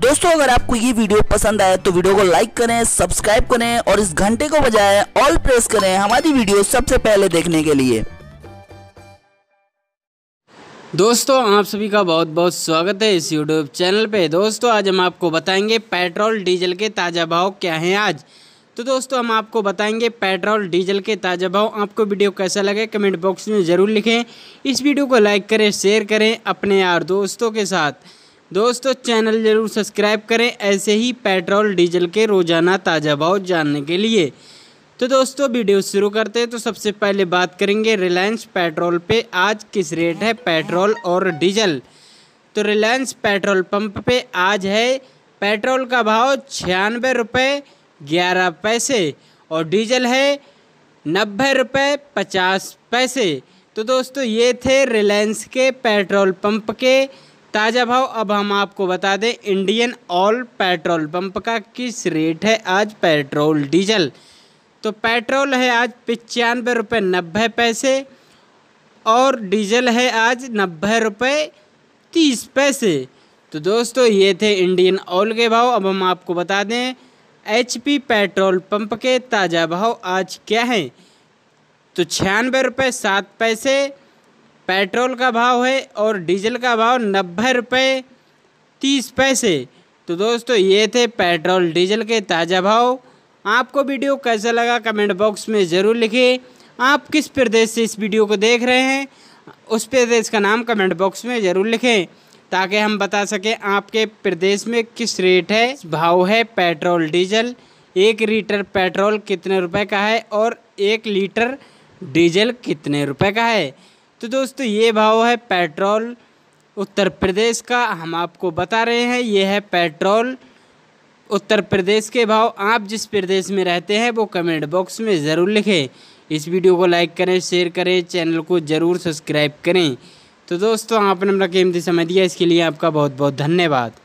दोस्तों अगर आपको ये वीडियो पसंद आए तो वीडियो को लाइक करें सब्सक्राइब करें और इस घंटे को बजाय ऑल प्रेस करें हमारी वीडियो सबसे पहले देखने के लिए दोस्तों आप सभी का बहुत बहुत स्वागत है इस यूट्यूब चैनल पे दोस्तों आज हम आपको बताएंगे पेट्रोल डीजल के ताज़ा भाव क्या हैं आज तो दोस्तों हम आपको बताएंगे पेट्रोल डीजल के ताज़ा भाव आपको वीडियो कैसा लगे कमेंट बॉक्स में ज़रूर लिखें इस वीडियो को लाइक करें शेयर करें अपने यार दोस्तों के साथ दोस्तों चैनल ज़रूर सब्सक्राइब करें ऐसे ही पेट्रोल डीजल के रोज़ाना ताज़ा भाव जानने के लिए तो दोस्तों वीडियो शुरू करते हैं तो सबसे पहले बात करेंगे रिलायंस पेट्रोल पे आज किस रेट है पेट्रोल और डीजल तो रिलायंस पेट्रोल पंप पे आज है पेट्रोल का भाव छियानवे रुपये ग्यारह पैसे और डीजल है नब्बे रुपये पचास पैसे तो दोस्तों ये थे रिलायंस के पेट्रोल पंप के ताज़ा भाव अब हम आपको बता दें इंडियन ऑयल पेट्रोल पंप का किस रेट है आज पेट्रोल डीजल तो पेट्रोल है आज पचानवे रुपये नब्बे पैसे और डीजल है आज नब्बे रुपये तीस पैसे तो दोस्तों ये थे इंडियन ऑयल के भाव अब हम आपको बता दें एचपी पेट्रोल पंप के ताज़ा भाव आज क्या हैं तो छियानवे रुपये सात पैसे पेट्रोल का भाव है और डीजल का भाव नब्बे रुपये तीस पैसे तो दोस्तों ये थे पेट्रोल डीजल के ताज़ा भाव आपको वीडियो कैसा लगा कमेंट बॉक्स में ज़रूर लिखें आप किस प्रदेश से इस वीडियो को देख रहे हैं उस प्रदेश का नाम कमेंट बॉक्स में ज़रूर लिखें ताकि हम बता सकें आपके प्रदेश में किस रेट है भाव है पेट्रोल डीजल एक लीटर पेट्रोल कितने रुपए का है और एक लीटर डीजल कितने रुपए का है तो दोस्तों ये भाव है पेट्रोल उत्तर प्रदेश का हम आपको बता रहे हैं ये है पेट्रोल उत्तर प्रदेश के भाव आप जिस प्रदेश में रहते हैं वो कमेंट बॉक्स में ज़रूर लिखें इस वीडियो को लाइक करें शेयर करें चैनल को ज़रूर सब्सक्राइब करें तो दोस्तों आपने मेरा कीमती समय दिया इसके लिए आपका बहुत बहुत धन्यवाद